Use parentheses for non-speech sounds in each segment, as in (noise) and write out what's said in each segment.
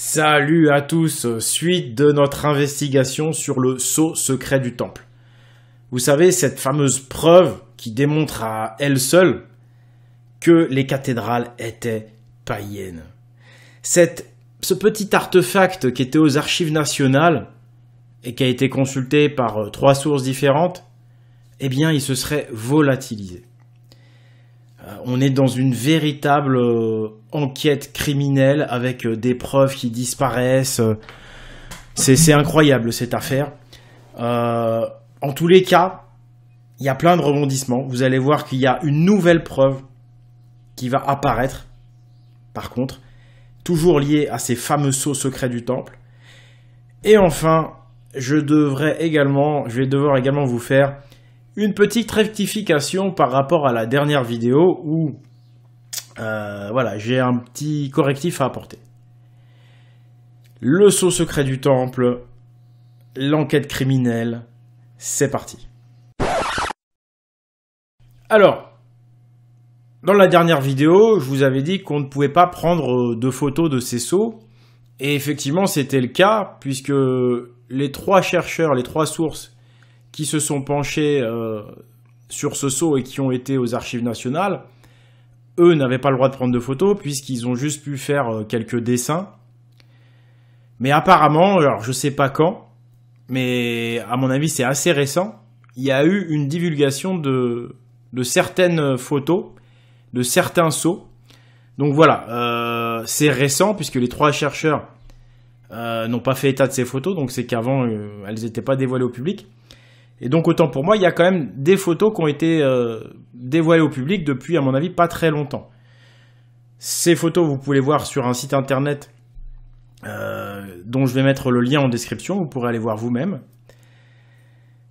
Salut à tous, suite de notre investigation sur le sceau secret du temple. Vous savez, cette fameuse preuve qui démontre à elle seule que les cathédrales étaient païennes. ce petit artefact qui était aux archives nationales et qui a été consulté par euh, trois sources différentes, eh bien, il se serait volatilisé. Euh, on est dans une véritable euh, enquête criminelle avec euh, des preuves qui disparaissent. C'est incroyable cette affaire. en tous les cas, il y a plein de rebondissements. Vous allez voir qu'il y a une nouvelle preuve qui va apparaître. Par contre, toujours liée à ces fameux sauts secrets du temple. Et enfin, je devrais également, je vais devoir également vous faire une petite rectification par rapport à la dernière vidéo où euh, voilà, j'ai un petit correctif à apporter. Le saut secret du temple, l'enquête criminelle, c'est parti. Alors, dans la dernière vidéo, je vous avais dit qu'on ne pouvait pas prendre de photos de ces sauts. Et effectivement, c'était le cas, puisque les trois chercheurs, les trois sources qui se sont penchés euh, sur ce saut et qui ont été aux archives nationales, eux n'avaient pas le droit de prendre de photos puisqu'ils ont juste pu faire euh, quelques dessins. Mais apparemment, alors je sais pas quand, mais à mon avis c'est assez récent, il y a eu une divulgation de, certaines photos, de certains sauts. Donc voilà, euh, c'est récent puisque les trois chercheurs n'ont pas fait état de ces photos, donc c'est qu'avant elles n'étaient pas dévoilées au public. Et donc autant pour moi, il y a quand même des photos qui ont été euh, dévoilées au public depuis, à mon avis, pas très longtemps. Ces photos, vous pouvez les voir sur un site internet euh, dont je vais mettre le lien en description, vous pourrez aller voir vous-même.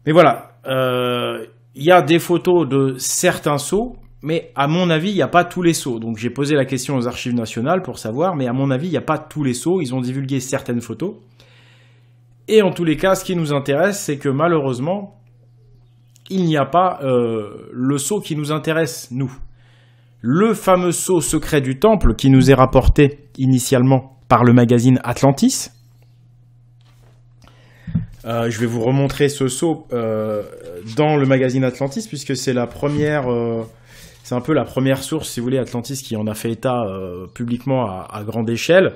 Mais voilà, euh, il y a des photos de certains sauts, mais à mon avis, il n'y a pas tous les sauts. Donc j'ai posé la question aux archives nationales pour savoir, mais à mon avis, il n'y a pas tous les sauts, ils ont divulgué certaines photos. Et en tous les cas, ce qui nous intéresse, c'est que malheureusement, il n'y a pas euh, le sceau qui nous intéresse, nous. Le fameux sceau secret du temple qui nous est rapporté initialement par le magazine Atlantis. Euh, je vais vous remontrer ce sceau euh, dans le magazine Atlantis, puisque c'est la première. c'est un peu la première source, si vous voulez, Atlantis qui en a fait état publiquement à, grande échelle.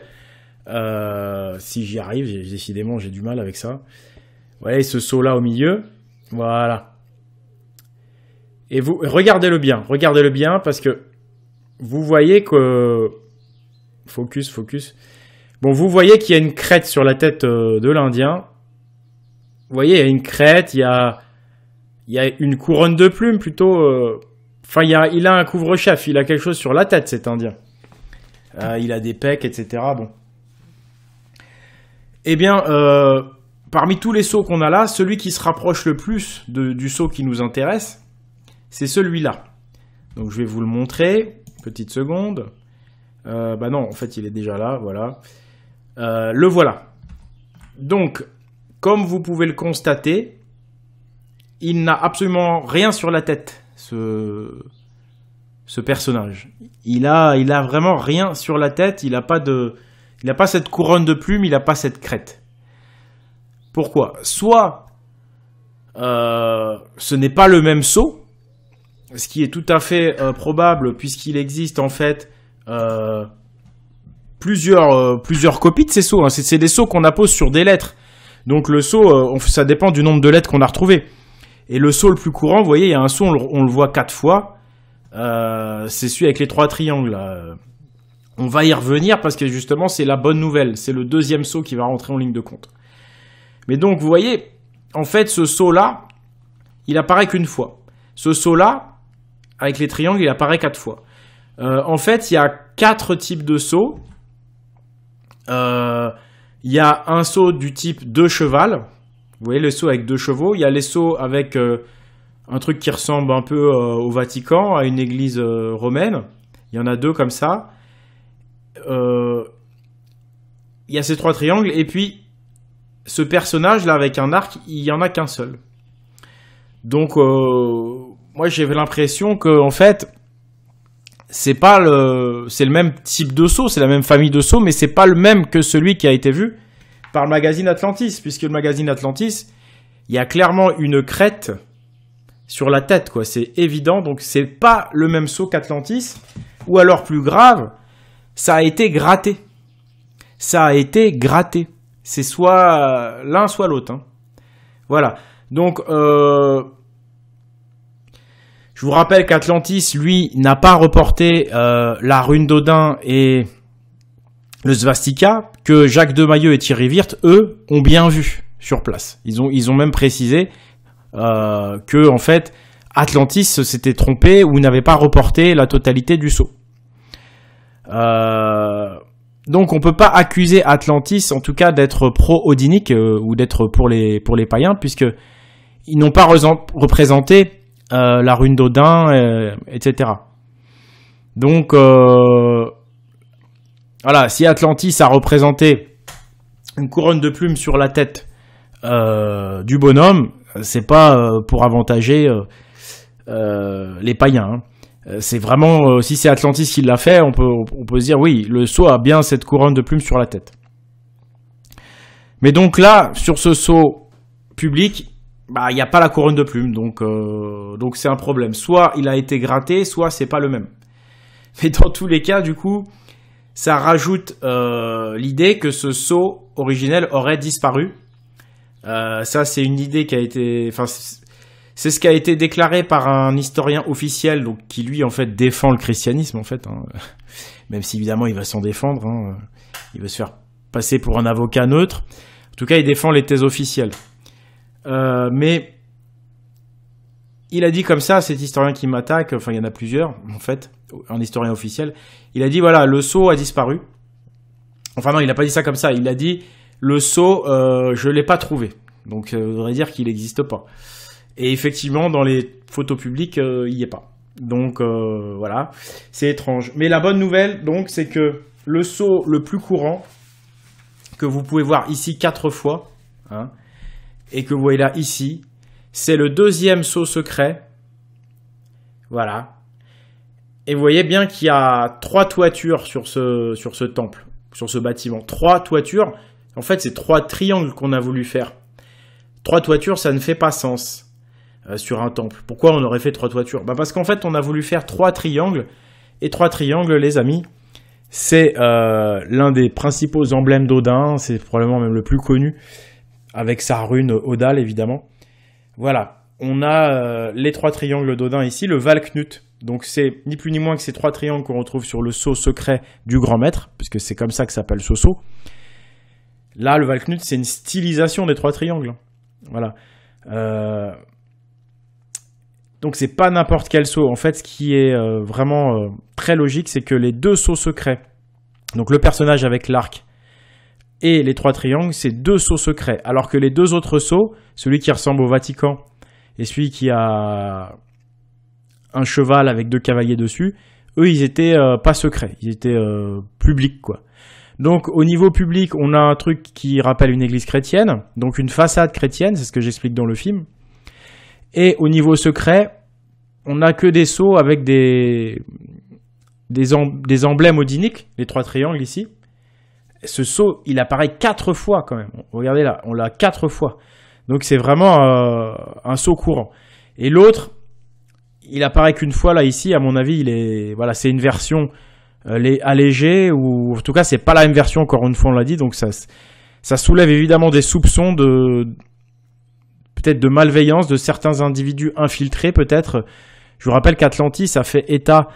si j'y arrive, décidément j'ai du mal avec ça. Vous voyez ce saut là au milieu Voilà. Et vous, regardez-le bien, regardez-le bien parce que vous voyez que. Focus, focus. Bon, vous voyez qu'il y a une crête sur la tête euh, de l'Indien. Vous voyez, il y a une crête, il y a, il y a une couronne de plumes plutôt. Euh, enfin, il, a, un couvre-chef, il a quelque chose sur la tête, cet Indien. Euh, il a des pecs, etc. Bon. Eh bien, parmi tous les sauts qu'on a là, celui qui se rapproche le plus du saut qui nous intéresse, c'est celui-là. Donc je vais vous le montrer, petite seconde. Euh, bah non, en fait il est déjà là, voilà. Euh, le voilà. Donc, comme vous pouvez le constater, il n'a absolument rien sur la tête, ce, ce personnage. Il a, il a vraiment rien sur la tête, il n'a pas, de, il n'a pas cette couronne de plumes, il n'a pas cette crête. Pourquoi Soit euh, ce n'est pas le même saut, ce qui est tout à fait euh, probable puisqu'il existe en fait euh, plusieurs, euh, plusieurs copies de ces sauts hein. C'est des sauts qu'on appose sur des lettres. Donc le saut ça dépend du nombre de lettres qu'on a retrouvées. Et le saut le plus courant, vous voyez, il y a un saut on le, voit quatre fois. c'est celui avec les trois triangles. On va y revenir parce que justement, c'est la bonne nouvelle. C'est le deuxième saut qui va rentrer en ligne de compte. Mais donc, vous voyez, en fait, ce saut là il apparaît qu'une fois. Ce saut là avec les triangles, il apparaît quatre fois. Euh, en fait, il y a quatre types de sauts. Euh, il y a un saut du type deux cheval. Vous voyez le sauts avec deux chevaux. Il y a les sauts avec euh, un truc qui ressemble un peu au Vatican, à une église romaine. Il y en a deux comme ça. il y a ces trois triangles. Et puis, ce personnage-là avec un arc, il n'y en a qu'un seul. Donc, moi j'ai l'impression que en fait c'est pas le c'est le même type de saut, c'est la même famille de saut. mais c'est pas le même que celui qui a été vu par le magazine Atlantis, puisque le magazine Atlantis, il y a clairement une crête sur la tête, quoi. C'est évident, donc c'est pas le même saut qu'Atlantis, ou alors plus grave, ça a été gratté. Ça a été gratté. C'est soit l'un, soit l'autre. Hein. Voilà. Donc euh, je vous rappelle qu'Atlantis, lui, n'a pas reporté euh, la Rune d'Odin et le Svastika, que Jacques de Demailleux et Thierry Wirth, eux, ont bien vu sur place. Ils ont, ils ont même précisé euh, que, en fait, Atlantis s'était trompé ou n'avait pas reporté la totalité du saut. Euh, donc on ne peut pas accuser Atlantis, en tout cas, d'être pro-odinique ou d'être pour les, pour les païens, puisque ils n'ont pas représenté euh, la rune d'Odin, euh, etc. Donc, euh, voilà, si Atlantis a représenté une couronne de plumes sur la tête du bonhomme, c'est pas pour avantager les païens. Hein. C'est vraiment, si c'est Atlantis qui l'a fait, on peut, on peut se dire, oui, le saut a bien cette couronne de plumes sur la tête. Mais donc là, sur ce saut public, bah, il n'y a pas la couronne de plume, donc euh, donc c'est un problème. Soit il a été gratté, soit c'est pas le même. (laughs) Mais dans tous les cas, du coup, ça rajoute euh, l'idée que ce sceau originel aurait disparu. Euh, ça, c'est une idée qui a été, enfin, c'est ce qui a été déclaré par un historien officiel, donc qui lui en fait défend le christianisme en fait, hein. (laughs) même si évidemment il va s'en défendre, hein. il va se faire passer pour un avocat neutre. En tout cas, il défend les thèses officielles. Euh, mais il a dit comme ça, cet historien qui m'attaque, enfin il y en a plusieurs en fait, un historien officiel, il a dit voilà, le saut a disparu. Enfin non, il n'a pas dit ça comme ça, il a dit le saut, euh, je ne l'ai pas trouvé. Donc ça euh, dire qu'il n'existe pas. Et effectivement, dans les photos publiques, il n'y est pas. Donc voilà, c'est étrange. Mais la bonne nouvelle, donc, c'est que le saut le plus courant, que vous pouvez voir ici quatre fois, hein, et que vous voyez là ici. C'est le deuxième saut secret. Voilà. Et vous voyez bien qu'il y a trois toitures sur ce, sur ce temple, sur ce bâtiment. Trois toitures. En fait, c'est trois triangles qu'on a voulu faire. Trois toitures, ça ne fait pas sens euh, sur un temple. Pourquoi on aurait fait trois toitures bah, Parce qu'en fait, on a voulu faire trois triangles. Et trois triangles, les amis, c'est euh, l'un des principaux emblèmes d'Odin. C'est probablement même le plus connu avec sa rune Odal évidemment. Voilà, on a euh, les trois triangles d'Odin ici, le Valknut. Donc c'est ni plus ni moins que ces trois triangles qu'on retrouve sur le sceau secret du grand maître, puisque c'est comme ça que s'appelle ce sceau. Là, le Valknut, c'est une stylisation des trois triangles. Voilà. Euh, donc c'est pas n'importe quel sceau. En fait, ce qui est euh, vraiment très logique, c'est que les deux sceaux secrets, donc le personnage avec l'arc et les trois triangles, c'est deux sceaux secrets. Alors que les deux autres sceaux, celui qui ressemble au Vatican et celui qui a un cheval avec deux cavaliers dessus, eux, ils étaient euh, pas secrets, ils étaient public euh, publics, quoi. Donc, au niveau public, on a un truc qui rappelle une église chrétienne, donc une façade chrétienne, c'est ce que j'explique dans le film. Et au niveau secret, on n'a que des sceaux avec des, des emblèmes odiniques, les trois triangles ici, ce saut, il apparaît quatre fois quand même. Regardez là, on l'a quatre fois. Donc c'est vraiment euh, un saut courant. Et l'autre, il apparaît qu'une fois là ici. À mon avis, il est voilà, c'est une version euh, allégée ou en tout cas c'est pas la même version. Encore une fois, on l'a dit. Donc ça, ça soulève évidemment des soupçons de peut-être de malveillance de certains individus infiltrés. Peut-être. Je vous rappelle qu'Atlantis a fait état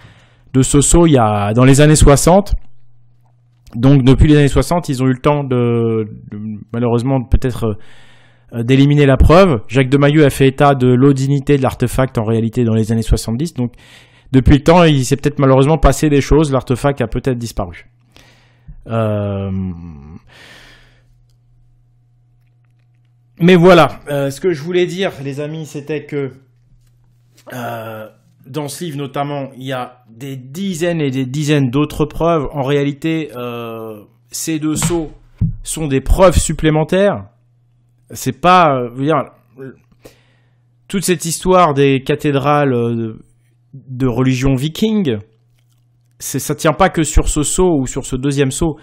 de ce saut il y a dans les années 60 donc depuis les années 60, ils ont eu le temps de, malheureusement peut-être euh, d'éliminer la preuve. Jacques de Maillot a fait état de l'audinité de l'artefact en réalité dans les années 70. Donc depuis le temps, il s'est peut-être malheureusement passé des choses, l'artefact a peut-être disparu. Euh, mais voilà, euh, ce que je voulais dire les amis, c'était que dans ce livre notamment, il y a des dizaines et des dizaines d'autres preuves. En réalité, euh, ces deux sauts sont des preuves supplémentaires. C'est pas, euh, dire, toute cette histoire des cathédrales euh, de, religion viking, ça tient pas que sur ce saut ou sur ce deuxième saut.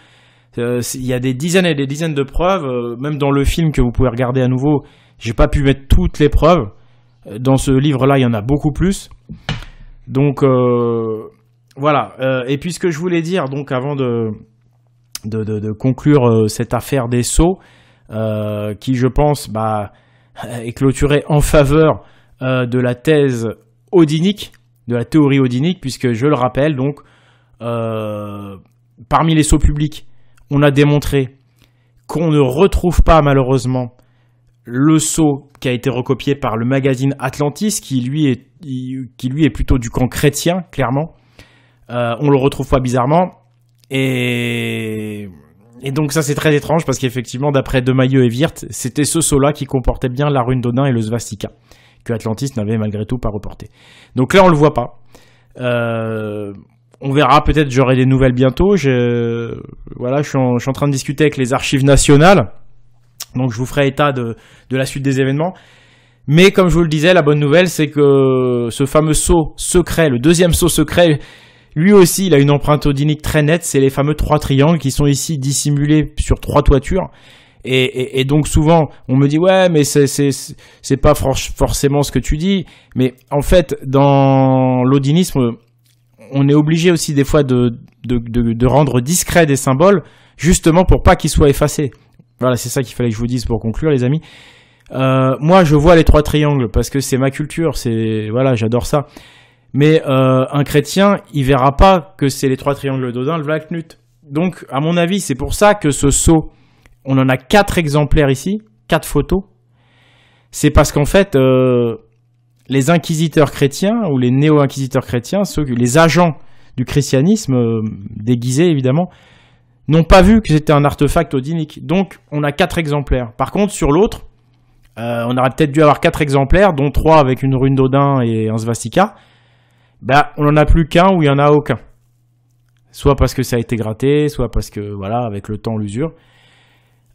Il y a des dizaines et des dizaines de preuves, même dans le film que vous pouvez regarder à nouveau. J'ai pas pu mettre toutes les preuves. Dans ce livre-là, il y en a beaucoup plus. Donc euh, voilà. Euh, et puis ce que je voulais dire, donc avant de, conclure euh, cette affaire des sceaux, qui je pense bah, est clôturée en faveur de la thèse odinique, de la théorie odinique, puisque je le rappelle, donc parmi les sceaux publics, on a démontré qu'on ne retrouve pas malheureusement le sceau qui a été recopié par le magazine Atlantis, qui lui est, qui lui est plutôt du camp chrétien, clairement. Euh, on le retrouve pas bizarrement. Et, et donc ça c'est très étrange parce qu'effectivement d'après De et Wirth, c'était ce sceau-là qui comportait bien la rune d'Odin et le svastika, que Atlantis n'avait malgré tout pas reporté. Donc là on le voit pas. Euh, on verra, peut-être j'aurai des nouvelles bientôt. Je, voilà, je je suis en train de discuter avec les archives nationales donc je vous ferai état de, la suite des événements. Mais comme je vous le disais, la bonne nouvelle, c'est que ce fameux saut secret, le deuxième saut secret, lui aussi, il a une empreinte odinique très nette. C'est les fameux trois triangles qui sont ici dissimulés sur trois toitures. Et, donc souvent, on me dit ouais, mais c'est pas forcément ce que tu dis. Mais en fait, dans l'odinisme, on est obligé aussi des fois de, de, rendre discret des symboles, justement pour pas qu'ils soient effacés. Voilà, c'est ça qu'il fallait que je vous dise pour conclure, les amis. Euh, moi, je vois les trois triangles parce que c'est ma culture, c'est voilà, j'adore ça. Mais euh, un chrétien, il verra pas que c'est les trois triangles d'Odin, le Vlaknut. Donc, à mon avis, c'est pour ça que ce sceau, on en a quatre exemplaires ici, quatre photos. C'est parce qu'en fait, euh, les inquisiteurs chrétiens ou les néo-inquisiteurs chrétiens, les agents du christianisme déguisés évidemment, n'ont pas vu que c'était un artefact odinique. Donc on a quatre exemplaires. Par contre, sur l'autre, euh, on aurait peut-être dû avoir quatre exemplaires, dont trois avec une rune d'Odin et un svastika. Bah, on n'en a plus qu'un ou il n'y en a aucun. Soit parce que ça a été gratté, soit parce que, voilà, avec le temps, l'usure.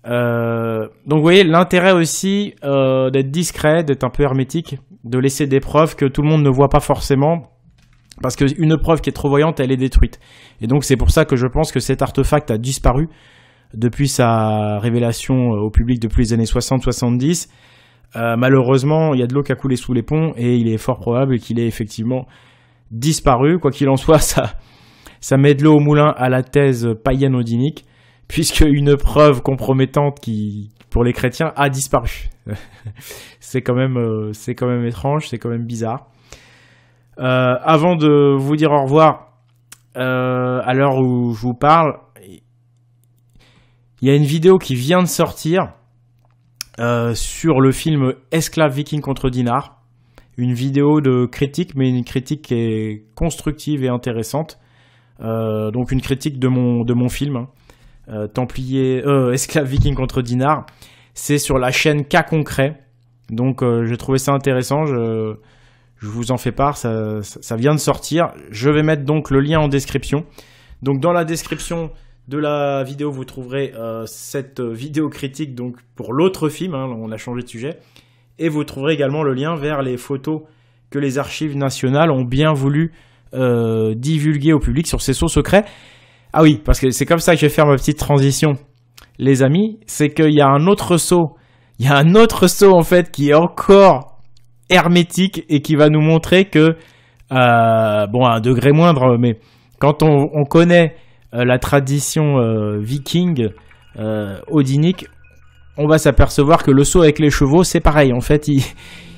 Euh, donc vous voyez l'intérêt aussi euh, d'être discret, d'être un peu hermétique, de laisser des preuves que tout le monde ne voit pas forcément parce qu'une preuve qui est trop voyante, elle est détruite. Et donc c'est pour ça que je pense que cet artefact a disparu depuis sa révélation euh, au public depuis les années 60-70. Euh, malheureusement, il y a de l'eau qui a coulé sous les ponts et il est fort probable qu'il ait effectivement disparu. Quoi qu'il en soit, (laughs) ça, ça met de l'eau au moulin à la thèse païenne-odinique, puisque une preuve compromettante qui, pour les chrétiens, a disparu. (laughs) c'est quand même, euh, c'est quand même étrange, c'est quand même bizarre. Euh, avant de vous dire au revoir, euh, à l'heure où je vous parle, il y a une vidéo qui vient de sortir euh, sur le film Esclave Viking contre Dinar. Une vidéo de critique, mais une critique qui est constructive et intéressante. donc une critique de mon, de mon film, hein. Templier, Esclave Viking contre Dinar. C'est sur la chaîne K Concret. Donc j'ai trouvé ça intéressant. Je, je vous en fais part, ça, vient de sortir. Je vais mettre donc le lien en description. Donc dans la description de la vidéo, vous trouverez euh, cette vidéo critique donc pour l'autre film. Hein, on a changé de sujet. Et vous trouverez également le lien vers les photos que les archives nationales ont bien voulu euh, divulguer au public sur ces sauts secrets. Ah oui, parce que c'est comme ça que je vais faire ma petite transition, les amis. C'est qu'il y a un autre saut, il y a un autre saut en fait qui est encore hermétique et qui va nous montrer que, euh, bon, à un degré moindre, mais quand on, connaît euh, la tradition euh, viking, odinique, on va s'apercevoir que le saut avec les chevaux, c'est pareil. En fait, il,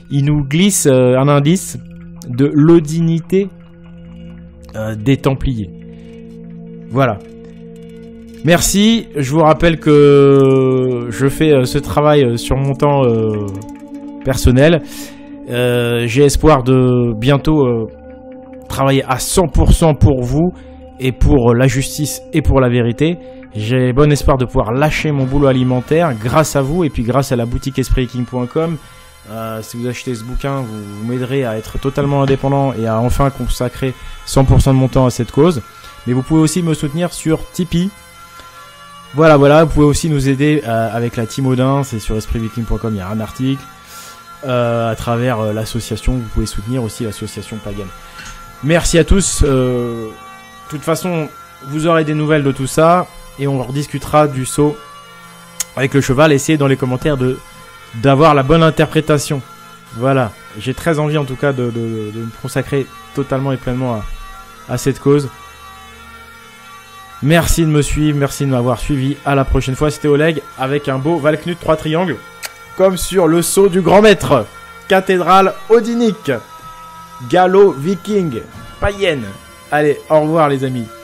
il nous glisse un indice de l'odinité des Templiers. Voilà. Merci, je vous rappelle que je fais ce travail sur mon temps personnel euh, j'ai espoir de bientôt euh, travailler à 100% pour vous et pour la justice et pour la vérité. J'ai bon espoir de pouvoir lâcher mon boulot alimentaire grâce à vous et puis grâce à la boutique espritking.com. Euh, si vous achetez ce bouquin, vous, m'aiderez à être totalement indépendant et à enfin consacrer 100% de mon temps à cette cause. Mais vous pouvez aussi me soutenir sur Tipeee. Voilà, voilà, vous pouvez aussi nous aider avec la team Odin, c'est sur espritviking.com, il y a un article. Euh, à travers euh, l'association. Vous pouvez soutenir aussi l'association Pagan. Merci à tous. Euh, de toute façon, vous aurez des nouvelles de tout ça et on rediscutera du saut avec le cheval. Essayez dans les commentaires de d'avoir la bonne interprétation. Voilà, j'ai très envie en tout cas de, me consacrer totalement et pleinement à, à, cette cause. Merci de me suivre, merci de m'avoir suivi. À la prochaine fois, c'était Oleg avec un beau Valknut 3 triangles comme sur le sceau du grand maître, cathédrale odinique, gallo viking, païenne. Allez, au revoir les amis.